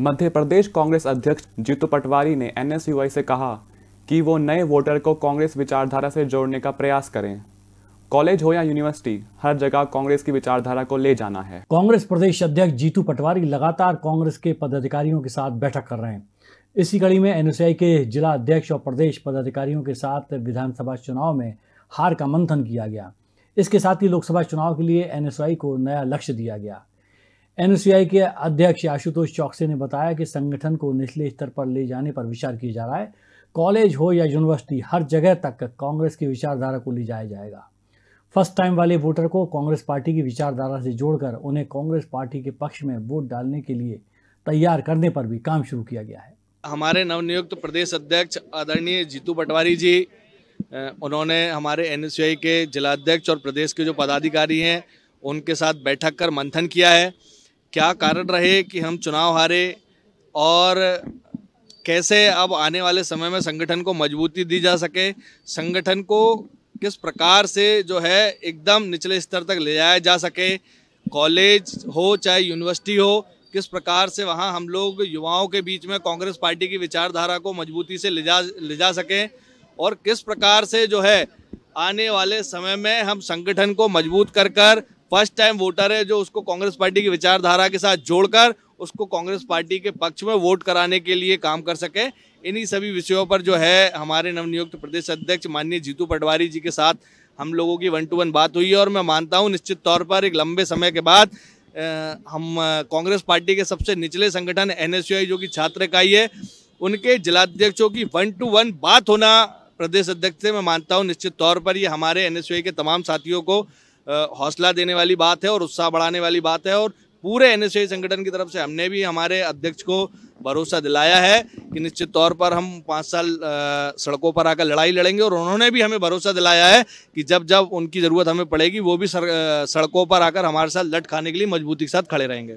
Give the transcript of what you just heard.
मध्य प्रदेश कांग्रेस अध्यक्ष जीतू पटवारी ने एनएसयूआई से कहा कि वो नए वोटर को कांग्रेस विचारधारा से जोड़ने का प्रयास करें कॉलेज हो या यूनिवर्सिटी हर जगह कांग्रेस की विचारधारा को ले जाना है कांग्रेस प्रदेश अध्यक्ष जीतू पटवारी लगातार कांग्रेस के पदाधिकारियों के साथ बैठक कर रहे हैं इसी कड़ी में एनएसआई के जिला अध्यक्ष और प्रदेश पदाधिकारियों के साथ विधानसभा चुनाव में हार का मंथन किया गया इसके साथ ही लोकसभा चुनाव के लिए एनएसआई को नया लक्ष्य दिया गया एनसीआई के अध्यक्ष आशुतोष चौकसे ने बताया कि संगठन को निचले स्तर पर ले जाने पर विचार किया जा रहा है कॉलेज हो या यूनिवर्सिटी हर जगह तक कांग्रेस की विचारधारा को ले जाया जाएगा फर्स्ट टाइम वाले वोटर को कांग्रेस पार्टी की विचारधारा से जोड़कर उन्हें कांग्रेस पार्टी के पक्ष में वोट डालने के लिए तैयार करने पर भी काम शुरू किया गया है हमारे नवनियुक्त प्रदेश अध्यक्ष आदरणीय जीतू पटवारी जी उन्होंने हमारे एन के जिलाध्यक्ष और प्रदेश के जो पदाधिकारी हैं उनके साथ बैठक कर मंथन किया है क्या कारण रहे कि हम चुनाव हारे और कैसे अब आने वाले समय में संगठन को मजबूती दी जा सके संगठन को किस प्रकार से जो है एकदम निचले स्तर तक ले जाया जा सके कॉलेज हो चाहे यूनिवर्सिटी हो किस प्रकार से वहाँ हम लोग युवाओं के बीच में कांग्रेस पार्टी की विचारधारा को मजबूती से ले जा ले जा सकें और किस प्रकार से जो है आने वाले समय में हम संगठन को मजबूत कर कर फर्स्ट टाइम वोटर है जो उसको कांग्रेस पार्टी की विचारधारा के साथ जोड़कर उसको कांग्रेस पार्टी के पक्ष में वोट कराने के लिए काम कर सके इन्हीं सभी विषयों पर जो है हमारे नवनियुक्त प्रदेश अध्यक्ष माननीय जीतू पटवारी जी के साथ हम लोगों की वन टू वन बात हुई है और मैं मानता हूँ निश्चित तौर पर एक लंबे समय के बाद हम कांग्रेस पार्टी के सबसे निचले संगठन एन जो कि छात्र इकाई है उनके जिलाध्यक्षों की वन टू वन बात होना प्रदेश अध्यक्ष से मैं मानता हूँ निश्चित तौर पर ये हमारे एन के तमाम साथियों को हौसला देने वाली बात है और उत्साह बढ़ाने वाली बात है और पूरे एन संगठन की तरफ से हमने भी हमारे अध्यक्ष को भरोसा दिलाया है कि निश्चित तौर पर हम पाँच साल सड़कों पर आकर लड़ाई लड़ेंगे और उन्होंने भी हमें भरोसा दिलाया है कि जब जब उनकी ज़रूरत हमें पड़ेगी वो भी सड़कों पर आकर हमारे साथ लट खाने के लिए मजबूती के साथ खड़े रहेंगे